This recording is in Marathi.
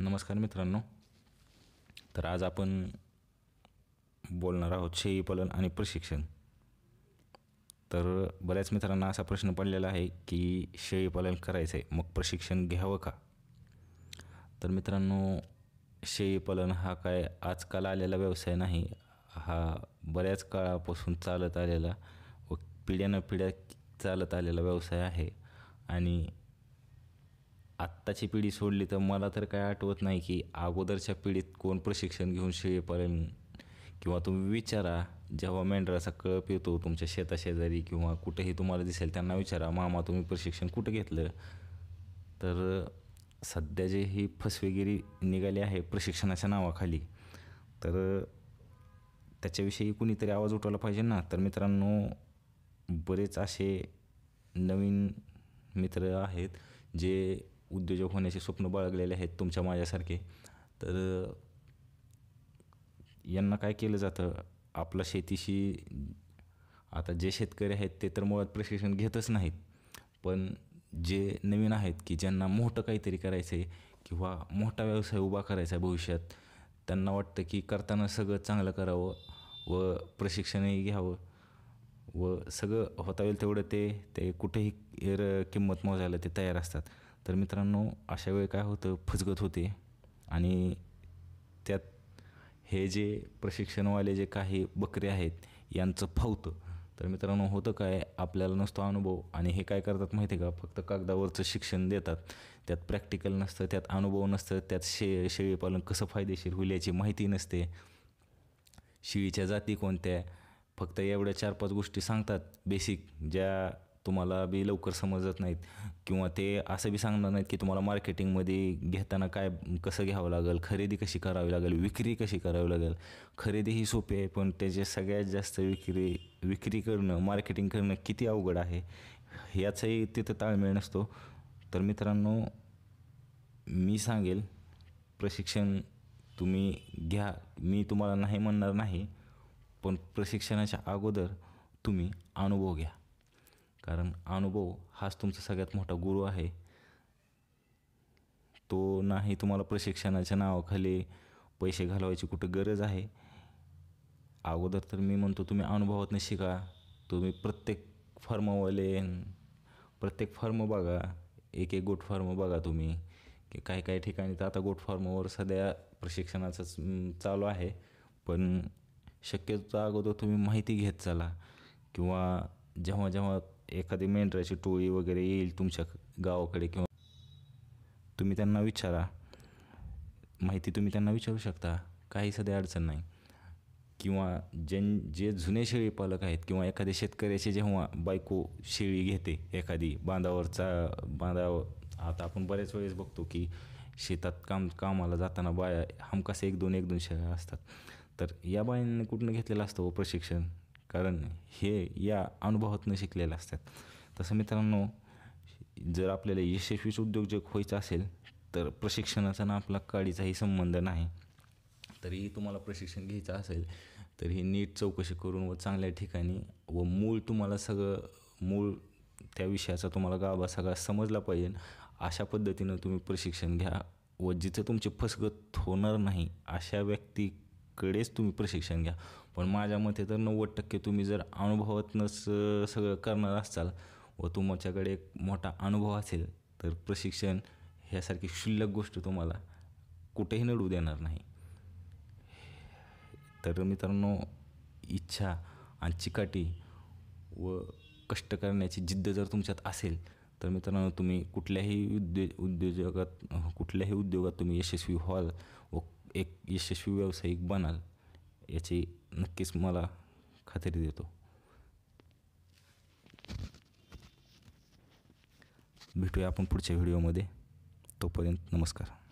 नमस्कार मित्रांनो तर आज आपण बोलणार आहोत शेई पालन आणि प्रशिक्षण तर बऱ्याच मित्रांना असा प्रश्न पडलेला आहे की शेई पालन करायचं आहे मग प्रशिक्षण घ्यावं का तर मित्रांनो शेई पालन हा काय आजकाल आलेला व्यवसाय नाही हा बऱ्याच काळापासून चालत आलेला व पिढ्यानं पिढ्या चालत आलेला व्यवसाय आहे आणि आत्ताची पिढी सोडली तर मला तर काय आठवत नाही की अगोदरच्या पिढीत कोण प्रशिक्षण घेऊन शेळीपालन किंवा तुम्ही विचारा जेव्हा मेंढराचा कळप येतो तुमच्या शेताशेजारी किंवा कुठेही तुम्हाला दिसेल त्यांना विचारा मामा तुम्ही प्रशिक्षण कुठं घेतलं तर सध्या जे ही फसवेगिरी निघाली आहे प्रशिक्षणाच्या नावाखाली तर त्याच्याविषयी कुणीतरी आवाज उठवला पाहिजे ना तर मित्रांनो बरेच असे नवीन मित्र आहेत जे उद्योजक होण्याचे स्वप्न बाळगलेले आहेत तुमच्या माझ्यासारखे तर यांना काय केलं जातं आपला शेतीशी आता जे शेतकरी आहेत ते तर मुळात प्रशिक्षण घेतच नाहीत पण जे नवीन आहेत की ज्यांना मोठं काहीतरी करायचं आहे किंवा मोठा व्यवसाय उभा करायचा आहे भविष्यात त्यांना वाटतं की करताना सगळं चांगलं करावं व प्रशिक्षणही घ्यावं व सगळं होता येईल तेवढं ते ते कुठेही किंमत मोजायला ते तयार असतात तर मित्रांनो अशा वेळी काय होतं फसगत होते आणि त्यात हे जे प्रशिक्षणवाले जे काही बकरे आहेत यांचं फावतं तर मित्रांनो होतं काय आपल्याला नसतो अनुभव आणि हे काय करतात माहिती आहे का फक्त कागदावरचं शिक्षण देतात त्यात प्रॅक्टिकल नसतं त्यात अनुभव नसतं त्यात शे शेळीपालन कसं फायदेशीर होईल याची माहिती नसते शेळीच्या जाती कोणत्या फक्त एवढ्या चार पाच गोष्टी सांगतात बेसिक ज्या तुम्हाला बी लवकर समजत नाहीत किंवा ते असं बी सांगणार नाहीत की तुम्हाला मार्केटिंगमध्ये घेताना काय कसं घ्यावं लागेल खरेदी कशी करावी लागेल विक्री कशी करावी लागेल खरेदी ही सोपी आहे पण त्याचे सगळ्यात जास्त विक्री विक्री करणं मार्केटिंग करणं किती अवघड आहे याचाही तिथं ताळमेळ नसतो तर मित्रांनो मी सांगेल प्रशिक्षण तुम्ही घ्या मी तुम्हाला नाही म्हणणार नाही पण प्रशिक्षणाच्या अगोदर तुम्ही अनुभव घ्या कारण अनुभव हाच तुमचा सगळ्यात मोठा गुरु आहे तो नाही तुम्हाला प्रशिक्षणाच्या नावाखाली पैसे घालवायची कुठं गरज आहे अगोदर तर मी म्हणतो तुम्ही अनुभवातनं शिका तुम्ही प्रत्येक फर्मवाले प्रत्येक फर्म बघा एक एक गोट फार्म बघा तुम्ही की काही काही ठिकाणी तर आता गोट फार्मवर सध्या प्रशिक्षणाचं चालू आहे पण शक्यतो अगोदर तुम्ही माहिती घेत चाला किंवा जेव्हा जेव्हा एखादी मेंढराची टोळी वगैरे येईल तुमच्या गावाकडे किंवा तुम्ही त्यांना विचारा माहिती तुम्ही त्यांना विचारू शकता काही सध्या अडचण नाही किंवा ज्यां जे जुने शेळी पालक आहेत किंवा एखाद्या शेतकऱ्याचे जेव्हा बायको शेळी घेते एखादी बांधावरचा बांधाव आता आपण बऱ्याच वेळेस बघतो की शेतात काम कामाला जाताना बाया हमकासे एक दोन एक दोन शेळ्या असतात तर या बायांनी कुठनं घेतलेलं असतं हो प्रशिक्षण कारण हे या अनुभवातून शिकलेले असतात तसं मित्रांनो जर आपल्याला यशस्वीच उद्योजक व्हायचं असेल तर प्रशिक्षणाचा ना आपला काळीचाही संबंध नाही तरीही तुम्हाला प्रशिक्षण घ्यायचं असेल तर ही नीट चौकशी करून व चांगल्या ठिकाणी व मूळ तुम्हाला सगळं मूळ त्या विषयाचा तुम्हाला गाभा सगळा समजला पाहिजे अशा पद्धतीनं तुम्ही प्रशिक्षण घ्या व जिथं तुमची फसगत होणार नाही अशा व्यक्ती कडेच तुम्ही प्रशिक्षण घ्या पण माझ्या मते तर नव्वद टक्के तुम्ही जर अनुभवातनंच सगळं करणार असाल व तुमच्याकडे एक मोठा अनुभव असेल तर प्रशिक्षण ह्यासारखी क्षुल्लक गोष्ट तुम्हाला कुठेही नडू देणार नाही तर मित्रांनो इच्छा आणि चिकाटी व कष्ट करण्याची जिद्द जर तुमच्यात असेल तर मित्रांनो तुम्ही कुठल्याही उद्यो उद्योजकात कुठल्याही उद्योगात तुम्ही यशस्वी व्हाल व एक यशस्वी व्यावसायिक बनाल याची नक्कीच मला खात्री देतो भेटूया आपण पुढच्या व्हिडिओमध्ये तोपर्यंत नमस्कार